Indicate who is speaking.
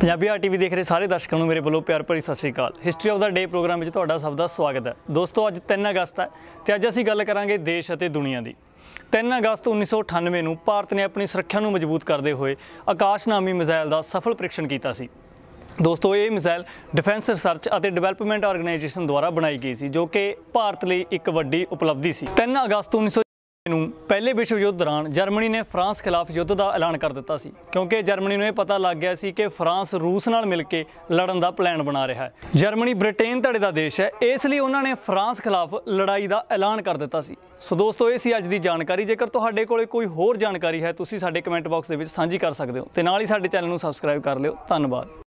Speaker 1: Punjabi R TV ਦੇਖ ਰਹੇ ਸਾਰੇ ਦਰਸ਼ਕਾਂ ਨੂੰ ਮੇਰੇ ਵੱਲੋਂ ਪਿਆਰ ਭਰੀ ਸਤਿ ਸ਼੍ਰੀ ਅਕਾਲ history of the day program ਵਿੱਚ ਤੁਹਾਡਾ ਸਭ ਦਾ ਸਵਾਗਤ ਹੈ ਦੋਸਤੋ ਅੱਜ 3 ਅਗਸਤ ਹੈ ਤੇ ਅੱਜ ਅਸੀਂ ਗੱਲ ਕਰਾਂਗੇ ਦੇਸ਼ ਅਤੇ ਦੁਨੀਆ ਦੀ 3 ਅਗਸਤ 1998 ਨੂੰ ਭਾਰਤ ਨੇ ਆਪਣੀ ਸੁਰੱਖਿਆ ਨੂੰ ਮਜ਼ਬੂਤ ਕਰਦੇ ਹੋਏ ਆਕਾਸ਼ ਨਾਮੀ ਮਿਜ਼ਾਈਲ ਦਾ ਸਫਲ ਪ੍ਰੀਖਣ ਕੀਤਾ ਸੀ ਦੋਸਤੋ ਇਹ ਮਿਜ਼ਾਈਲ ਡਿਫੈਂਸ ਰਿਸਰਚ ਅਤੇ ਡਿਵੈਲਪਮੈਂਟ ਆਰਗੇਨਾਈਜੇਸ਼ਨ ਦੁਆਰਾ ਬਣਾਈ ਗਈ ਸੀ ਜੋ ਕਿ ਭਾਰਤ ਲਈ ਇੱਕ ਵੱਡੀ ਉਪਲਬਧੀ ਸੀ 3 ਅਗਸਤ 19 ਨੂੰ ਪਹਿਲੇ ਵਿਸ਼ਵ ਯੁੱਧ ਦੌਰਾਨ ਜਰਮਨੀ ਨੇ ਫਰਾਂਸ ਖਿਲਾਫ ਯੁੱਧ ਦਾ ਐਲਾਨ ਕਰ ਦਿੱਤਾ ਸੀ ਕਿਉਂਕਿ ਜਰਮਨੀ ਨੂੰ ਇਹ ਪਤਾ ਲੱਗ ਗਿਆ ਸੀ ਕਿ ਫਰਾਂਸ ਰੂਸ ਨਾਲ ਮਿਲ ਕੇ ਲੜਨ ਦਾ ਪਲਾਨ ਬਣਾ ਰਿਹਾ ਹੈ ਜਰਮਨੀ ਬ੍ਰਿਟੇਨ ਧੜੇ ਦਾ ਦੇਸ਼ ਹੈ ਇਸ ਲਈ ਉਹਨਾਂ ਨੇ ਫਰਾਂਸ ਖਿਲਾਫ ਲੜਾਈ ਦਾ ਐਲਾਨ ਕਰ ਦਿੱਤਾ ਸੀ ਸੋ ਦੋਸਤੋ ਇਹ ਸੀ ਅੱਜ ਦੀ ਜਾਣਕਾਰੀ ਜੇਕਰ ਤੁਹਾਡੇ ਕੋਲੇ ਕੋਈ ਹੋਰ ਜਾਣਕਾਰੀ ਹੈ ਤੁਸੀਂ ਸਾਡੇ ਕਮੈਂਟ ਬਾਕਸ ਦੇ ਵਿੱਚ ਸਾਂਝੀ ਕਰ ਸਕਦੇ ਹੋ ਤੇ ਨਾਲ ਹੀ ਸਾਡੇ ਚੈਨਲ ਨੂੰ ਸਬਸਕ੍ਰਾਈਬ ਕਰ ਲਿਓ ਧੰਨਵਾਦ